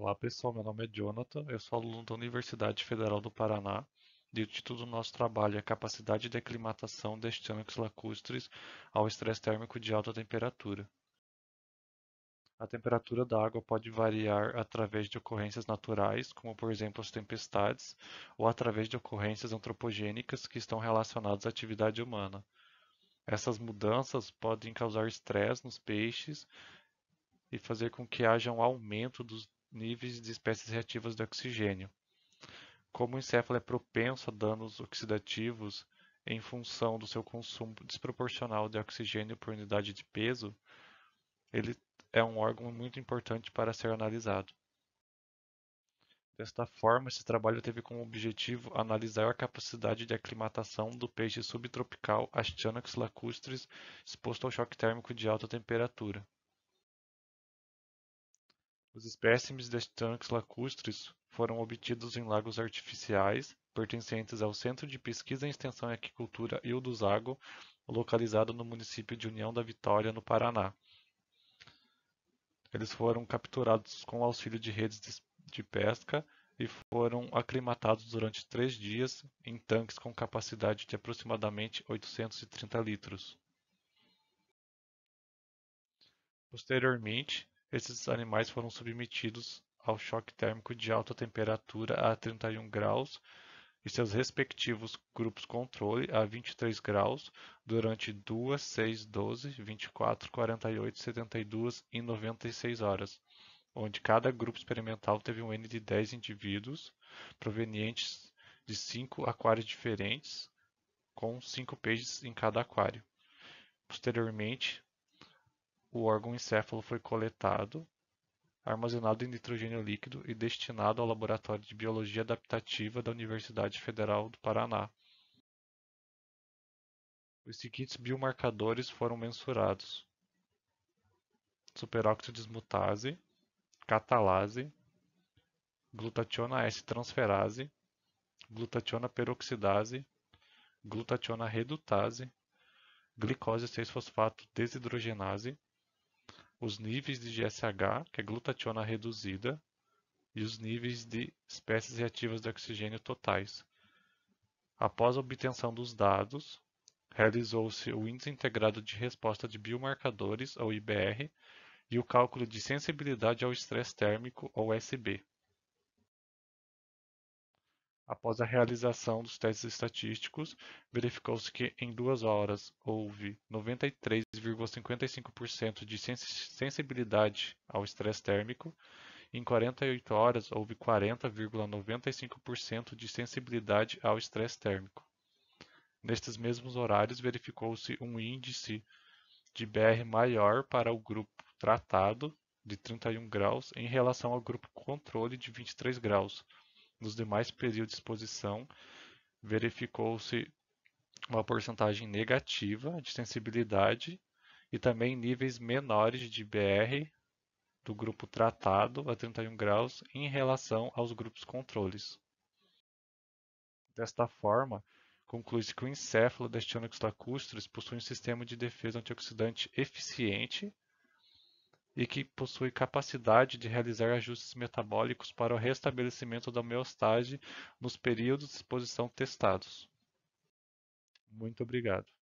Olá pessoal, meu nome é Jonathan, eu sou aluno da Universidade Federal do Paraná e o título do nosso trabalho é Capacidade de Aclimatação de estanques lacustres ao estresse térmico de alta temperatura. A temperatura da água pode variar através de ocorrências naturais, como por exemplo as tempestades, ou através de ocorrências antropogênicas que estão relacionadas à atividade humana. Essas mudanças podem causar estresse nos peixes e fazer com que haja um aumento dos níveis de espécies reativas de oxigênio. Como o encéfalo é propenso a danos oxidativos em função do seu consumo desproporcional de oxigênio por unidade de peso, ele é um órgão muito importante para ser analisado. Desta forma, esse trabalho teve como objetivo analisar a capacidade de aclimatação do peixe subtropical Astyanax lacustris exposto ao choque térmico de alta temperatura. Os espécimes de tanques lacustres foram obtidos em lagos artificiais pertencentes ao Centro de Pesquisa em Extensão e Aquicultura Zago, localizado no município de União da Vitória, no Paraná. Eles foram capturados com auxílio de redes de pesca e foram aclimatados durante três dias em tanques com capacidade de aproximadamente 830 litros. Posteriormente, esses animais foram submetidos ao choque térmico de alta temperatura a 31 graus e seus respectivos grupos controle a 23 graus durante 2, 6, 12, 24, 48, 72 e 96 horas, onde cada grupo experimental teve um N de 10 indivíduos provenientes de 5 aquários diferentes, com 5 peixes em cada aquário. Posteriormente, o órgão encéfalo foi coletado, armazenado em nitrogênio líquido e destinado ao Laboratório de Biologia Adaptativa da Universidade Federal do Paraná. Os seguintes biomarcadores foram mensurados: superóxido desmutase, catalase, glutationa S-transferase, glutationa peroxidase, glutationa redutase, glicose 6-fosfato desidrogenase, os níveis de GSH, que é glutationa reduzida, e os níveis de espécies reativas de oxigênio totais. Após a obtenção dos dados, realizou-se o Índice Integrado de Resposta de Biomarcadores, ou IBR, e o cálculo de sensibilidade ao estresse térmico, ou SB. Após a realização dos testes estatísticos, verificou-se que em duas horas houve 93,55% de sensibilidade ao estresse térmico, em 48 horas houve 40,95% de sensibilidade ao estresse térmico. Nestes mesmos horários, verificou-se um índice de BR maior para o grupo tratado, de 31 graus, em relação ao grupo controle, de 23 graus nos demais períodos de exposição, verificou-se uma porcentagem negativa de sensibilidade e também níveis menores de BR do grupo tratado a 31 graus em relação aos grupos controles. Desta forma, conclui-se que o encéfalo da Estianoxylacustris possui um sistema de defesa antioxidante eficiente e que possui capacidade de realizar ajustes metabólicos para o restabelecimento da homeostase nos períodos de exposição testados. Muito obrigado.